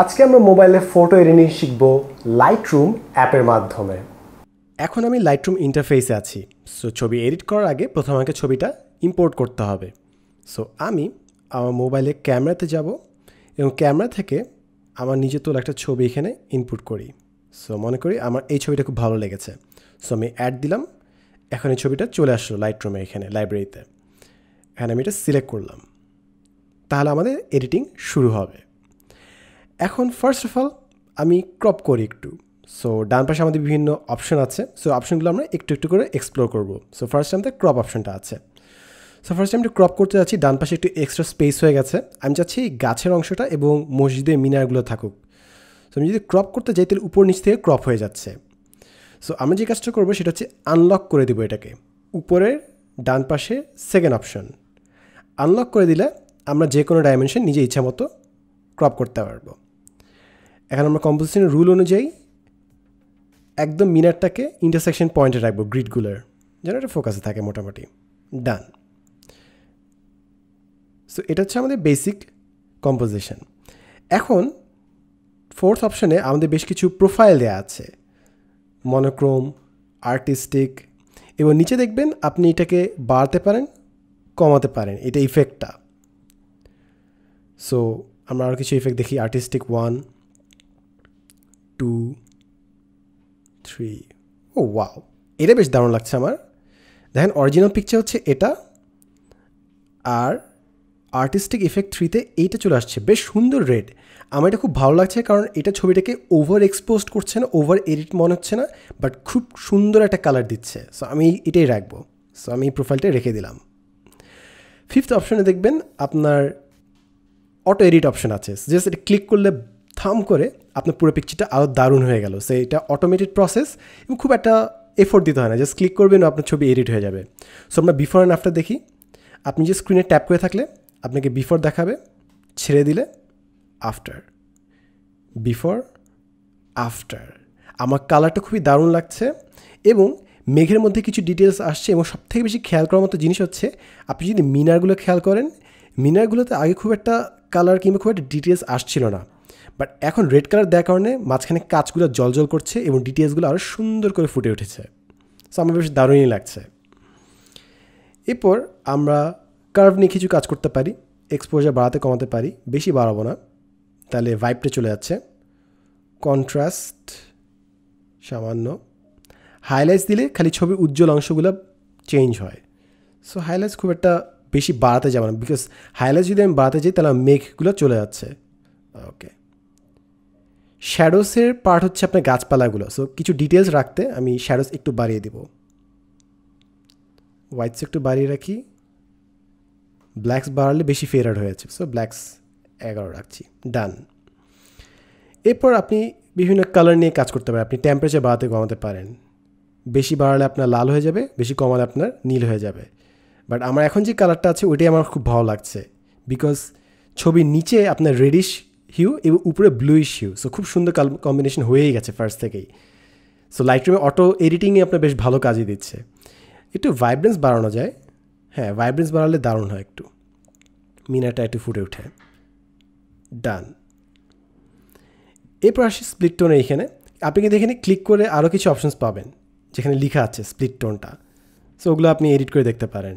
আজকে আমরা মোবাইলে ফটো এডিটিং শিখব লাইটরুম অ্যাপের মাধ্যমে এখন আমি লাইটরুম ইন্টারফেসে আছি সো ছবি এডিট করার আগে প্রথমে আমাকে ছবিটা ইম্পোর্ট করতে হবে সো আমি আমার মোবাইলে ক্যামেরাতে যাব এবং ক্যামেরা থেকে আমার নিজে তোলা একটা ছবি এখানে ইনপুট করি সো মনে করি আমার এই ছবিটা খুব ভালো লেগেছে সো আমি অ্যাড দিলাম এখন এই ছবিটা চলে আসলো লাইটরুমে এখানে লাইব্রেরিতে এখানে আমি এটা সিলেক্ট করলাম তাহলে আমাদের এডিটিং শুরু হবে এখন ফার্স্ট অফ অল আমি ক্রপ করি একটু সো ডান পাশে আমাদের বিভিন্ন অপশন আছে সো অপশনগুলো আমরা একটু একটু করে এক্সপ্লোর করব সো ফার্স্ট আমাদের ক্রপ অপশনটা আছে সো ফার্স্ট আমি ক্রপ করতে যাচ্ছি ডান পাশে একটু এক্সট্রা স্পেস হয়ে গেছে আমি চাচ্ছি গাছের অংশটা এবং মসজিদের মিনারগুলো থাকুক সো আমি যদি ক্রপ করতে যাই তাহলে উপর নিচ থেকে ক্রপ হয়ে যাচ্ছে সো আমরা যে কাজটা করবো সেটা হচ্ছে আনলক করে দেবো এটাকে উপরের ডান পাশে সেকেন্ড অপশন আনলক করে দিলে আমরা যে কোনো ডাইমেনশন নিজে ইচ্ছা মতো ক্রপ করতে পারবো এখন আমরা কম্পোজিশনের রুল অনুযায়ী একদম মিনারটাকে ইন্টারসেকশন পয়েন্টে রাখবো গ্রিডগুলোর যেন এটা ফোকাসে থাকে মোটামুটি ডান সো এটা হচ্ছে আমাদের বেসিক কম্পোজিশন এখন ফোর্থ অপশনে আমাদের বেশ কিছু প্রোফাইল দেওয়া আছে মনোক্রোম আর্টিস্টিক এবং নিচে দেখবেন আপনি এটাকে বাড়তে পারেন কমাতে পারেন এটা ইফেক্টটা সো আমরা আরও কিছু ইফেক্ট দেখি আর্টিস্টিক ওয়ান টু থ্রি ও ওয়াও এটা বেশ দারুণ লাগছে আমার দেখেন অরিজিনাল পিকচার হচ্ছে এটা আর আর্টিস্টিক ইফেক্ট থ্রিতে এইটা চলে আসছে বেশ সুন্দর রেড আমার এটা খুব ভালো লাগছে কারণ এটা ছবিটাকে ওভার এক্সপোজ করছে না ওভার এডিট মনে হচ্ছে না বাট খুব সুন্দর একটা কালার দিচ্ছে সো আমি এটাই রাখবো সো আমি প্রোফাইলটা রেখে দিলাম ফিফথ অপশনে দেখবেন আপনার অটো এডিট অপশন আছে জাস্ট এটা ক্লিক করলে থাম করে আপনার পুরো পিকচারটা আরও দারুণ হয়ে গেল সে এটা অটোমেটেড প্রসেস এবং খুব একটা এফোর্ট দিতে হয় না জাস্ট ক্লিক করবেন আপনার ছবি এডিট হয়ে যাবে সো আমরা বিফোর অ্যান্ড আফটার দেখি আপনি যে স্ক্রিনে ট্যাপ করে থাকলে আপনাকে বিফোর দেখাবে ছেড়ে দিলে আফটার বিফোর আফটার আমার কালারটা খুবই দারুণ লাগছে এবং মেঘের মধ্যে কিছু ডিটেলস আসছে এবং সবথেকে বেশি খেয়াল করার মতো জিনিস হচ্ছে আপনি যদি মিনারগুলো খেয়াল করেন মিনারগুলোতে আগে খুব একটা কালার কিংবা খুব একটা ডিটেলস আসছিল না বাট এখন রেড কালার দেওয়ার কারণে মাঝখানে কাজগুলো জল করছে এবং ডিটেলসগুলো আরও সুন্দর করে ফুটে উঠেছে সো আমার বেশ দারুণই লাগছে এরপর আমরা কার্ভ নিয়ে কিছু কাজ করতে পারি এক্সপোজার বাড়াতে কমাতে পারি বেশি বাড়াবো না তাহলে ভাইবটা চলে যাচ্ছে কন্ট্রাস্ট সামান্য হাইলাইটস দিলে খালি ছবির উজ্জ্বল অংশগুলো চেঞ্জ হয় সো হাইলাইটস খুব একটা বেশি বাড়াতে যাবে না বিকজ হাইলাইটস যদি আমি বাড়াতে যাই তাহলে মেঘগুলো চলে যাচ্ছে ওকে শ্যাডোসের পার্ট হচ্ছে আপনার গাছপালাগুলো সো কিছু ডিটেলস রাখতে আমি শ্যাডোস একটু বাড়িয়ে দেব হোয়াইটস একটু বাড়িয়ে রাখি ব্ল্যাকস বাড়ালে বেশি ফেরার হয়েছে সো ব্ল্যাকস এগারো রাখছি ডান এরপর আপনি বিভিন্ন কালার নিয়ে কাজ করতে পারেন আপনি টেম্পারেচার বাড়াতে কমাতে পারেন বেশি বাড়ালে আপনার লাল হয়ে যাবে বেশি কমালে আপনার নীল হয়ে যাবে বাট আমার এখন যে কালারটা আছে ওইটাই আমার খুব ভালো লাগছে বিকজ ছবির নিচে আপনার রেডিশ হিউ এবং উপরে ব্লুইশ হিউ সো খুব সুন্দর কম্বিনেশন হয়েই গেছে ফার্স্ট থেকেই সো লাইট রুমে অটো এডিটিংয়ে আপনার বেশ ভালো কাজই দিচ্ছে একটু ভাইব্রেন্স বাড়ানো যায় হ্যাঁ ভাইব্রেন্স বাড়ালে দারুণ হয় একটু মিনারটা একটু ফুটে ওঠে ডান এরপর আসি স্প্লিট টোনে এখানে আপনি কিন্তু এখানে ক্লিক করে আরও কিছু অপশানস পাবেন যেখানে লেখা আছে স্প্লিট টোনটা সো ওগুলো আপনি এডিট করে দেখতে পারেন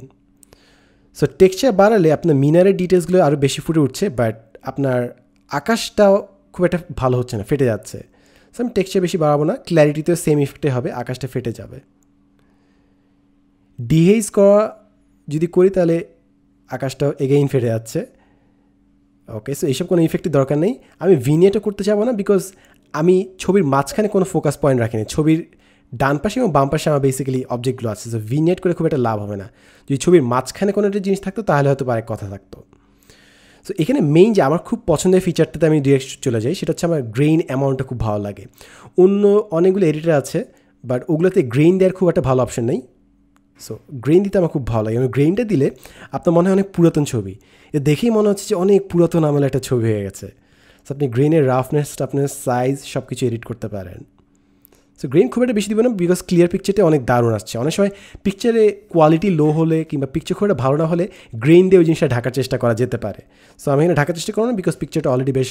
সো টেক্সচার বাড়ালে আপনার মিনারের ডিটেলসগুলো আরও বেশি ফুটে উঠছে বাট আপনার আকাশটাও খুব একটা ভালো হচ্ছে না ফেটে যাচ্ছে সো আমি টেক্সচার বেশি বাড়াবো না ক্ল্যারিটিতেও সেম ইফেক্টে হবে আকাশটা ফেটে যাবে ডিহেজ করা যদি করি তাহলে আকাশটাও এগেইন ফেটে যাচ্ছে ওকে সো এইসব কোনো ইফেক্টের দরকার নেই আমি ভিনিয়েটও করতে চাবো না বিকজ আমি ছবির মাঝখানে কোনো ফোকাস পয়েন্ট রাখিনি ছবির ডান পাশে এবং বাম পাশে আমার বেসিক্যালি অবজেক্টগুলো আছে সো ভিনিয়েট করে খুব একটা লাভ হবে না যদি ছবির মাঝখানে কোনো একটা জিনিস থাকতো তাহলে হয়তো আরেক কথা থাকতো তো এখানে মেইন যে আমার খুব পছন্দের ফিচারটাতে আমি ডিরেক্ট চলে যাই সেটা হচ্ছে আমার গ্রেইন অ্যামাউন্টটা খুব ভালো লাগে অন্য অনেকগুলো এডিটার আছে বাট ওগুলোতে গ্রেইন দেওয়ার খুব একটা ভালো অপশন নেই সো গ্রেন দিতে আমার খুব ভালো লাগে এবং গ্রেইনটা দিলে আপনার মনে হয় অনেক পুরাতন ছবি এ দেখেই মনে হচ্ছে যে অনেক পুরাতন আমলে একটা ছবি হয়ে গেছে সো আপনি গ্রেনের রাফনেসটা আপনার সাইজ সব কিছু এডিট করতে পারেন সো গ্রেন খুব একটা বেশি দিব না বিকজ ক্লিয়ার পিকচারটা অনেক দারুণ আসছে অনেক সময় পিকচারে কোয়ালিটি লো হলে কিংবা পিকচার খুব একটা ভালো না হলে গ্রেন দিয়ে ওই জিনিসটা ঢাকার চেষ্টা করা যেতে পারে সো আমি এখানে ঢাকার চেষ্টা করবো না বিকজ পিকচারটা অলরেডি বেশ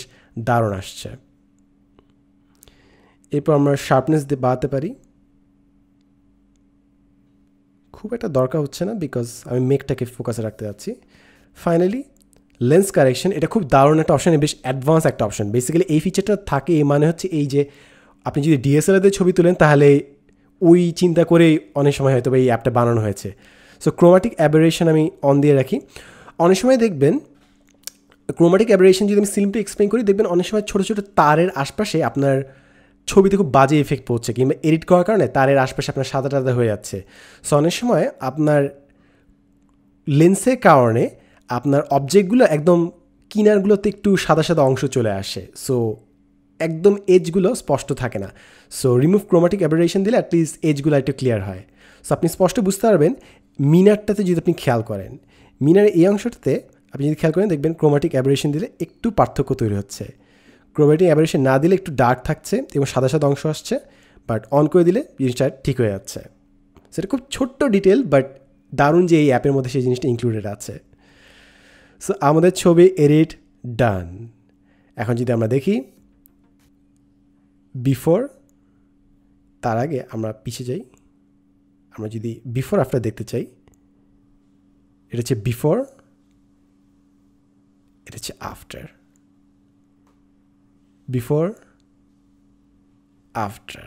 দারুণ আসছে এরপর আমরা শার্পনেস দিয়ে বাড়াতে পারি খুব একটা দরকার হচ্ছে না বিকজ আমি মেকটাকে ফোকাসে রাখতে যাচ্ছি ফাইনালি লেন্স কারেকশন এটা খুব দারুণ একটা অপশন বেশ অ্যাডভান্স একটা অপশন বেসিক্যালি এই ফিচারটা থাকে এই মানে হচ্ছে এই যে আপনি যদি ডিএসএলআরতে ছবি তুলেন তাহলে ওই চিন্তা করেই অনেক সময় হয়তো এই অ্যাপটা বানানো হয়েছে সো ক্রোমাটিক অ্যাবারেশন আমি অন দিয়ে রাখি অনেক সময় দেখবেন ক্রোমাটিক অ্যাবারেশন যদি আমি সিলিমটা এক্সপ্লেন করি দেখবেন অনেক সময় ছোটো ছোটো তারের আশপাশে আপনার ছবিতে খুব বাজে এফেক্ট পড়ছে কিংবা এডিট করার কারণে তারের আশপাশে আপনার সাদা টাদা হয়ে যাচ্ছে সো অনেক সময় আপনার লেন্সের কারণে আপনার অবজেক্টগুলো একদম কিনারগুলোতে একটু সাদা সাদা অংশ চলে আসে সো একদম এজগুলো স্পষ্ট থাকে না সো রিমুভ ক্রোমাটিক অ্যাবারেশন দিলে অ্যাটলিস্ট এজগুলো একটু ক্লিয়ার হয় সো আপনি স্পষ্ট বুঝতে পারবেন মিনারটাতে যদি আপনি খেয়াল করেন মিনার এই অংশটাতে আপনি যদি খেয়াল করেন দেখবেন ক্রোমাটিক অ্যাবারেশন দিলে একটু পার্থক্য তৈরি হচ্ছে ক্রোমাটিক অ্যাবারেশন না দিলে একটু ডার্ক থাকছে এবং সাদা সাদা অংশ আসছে বাট অন করে দিলে জিনিসটা ঠিক হয়ে যাচ্ছে সেটা খুব ছোট্ট ডিটেল বাট দারুণ যে এই অ্যাপের মধ্যে সেই জিনিসটা ইনক্লুডেড আছে সো আমাদের ছবি এডিট ডান এখন যদি আমরা দেখি বিফোর তার আগে আমরা পিছিয়ে যাই আমরা যদি বিফোর আফটার দেখতে চাই এটা হচ্ছে বিফোর এটা হচ্ছে আফটার বিফোর আফটার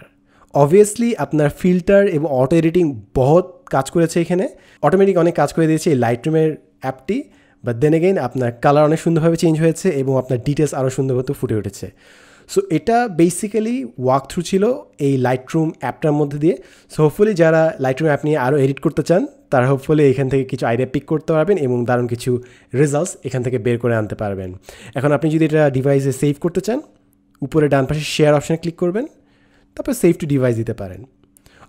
অবভিয়াসলি আপনার ফিল্টার এবং অটো এডিটিং বহুত কাজ করেছে এখানে অটোমেটিক অনেক কাজ করে দিয়েছে এই লাইট রুমের অ্যাপটি বাট দেন এগেইন আপনার কালার অনেক সুন্দরভাবে চেঞ্জ হয়েছে এবং আপনার ডিটেলস আরও সুন্দরভাবে ফুটে উঠেছে সো এটা বেসিক্যালি ওয়াক থ্রু ছিল এই লাইটরুম অ্যাপটার মধ্যে দিয়ে সো হোপফুলি যারা লাইটরুম অ্যাপ নিয়ে আরও এডিট করতে চান তারা হোপফুলি এখান থেকে কিছু আইডিয়া পিক করতে পারবেন এবং দারুণ কিছু রেজাল্টস এখান থেকে বের করে আনতে পারবেন এখন আপনি যদি এটা ডিভাইসে সেভ করতে চান উপরে ডান পাশে শেয়ার অপশানে ক্লিক করবেন তারপর সেভ টু ডিভাইস দিতে পারেন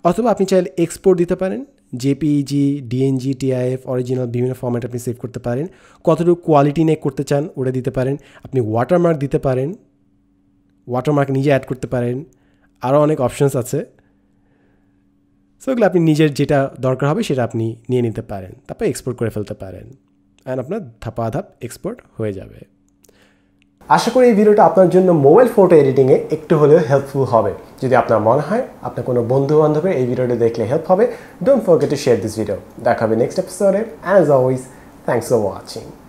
অথবা আপনি চাইলে এক্সপোর্ট দিতে পারেন জেপিজি ডিএনজি টিআইএফ অরিজিনাল বিভিন্ন ফর্ম্যাট আপনি সেভ করতে পারেন কতটুকু কোয়ালিটি নিয়ে করতে চান ওটা দিতে পারেন আপনি ওয়াটারমার্ক দিতে পারেন ওয়াটারমার্ক নিজে অ্যাড করতে পারেন আরও অনেক অপশানস আছে সো এগুলো আপনি নিজের যেটা দরকার হবে সেটা আপনি নিয়ে নিতে পারেন তারপর এক্সপোর্ট করে ফেলতে পারেন অ্যান্ড আপনার ধাপা ধাপ এক্সপোর্ট হয়ে যাবে আশা করি এই ভিডিওটা আপনার জন্য মোবাইল ফটো এডিটিংয়ে একটু হলেও হেল্পফুল হবে যদি আপনার মনে হয় আপনার কোনো বন্ধু বান্ধবের এই ভিডিওটা দেখলে হেল্প হবে don't forget to share this video দেখাবে নেক্সট এপিসোডে and always thanks for watching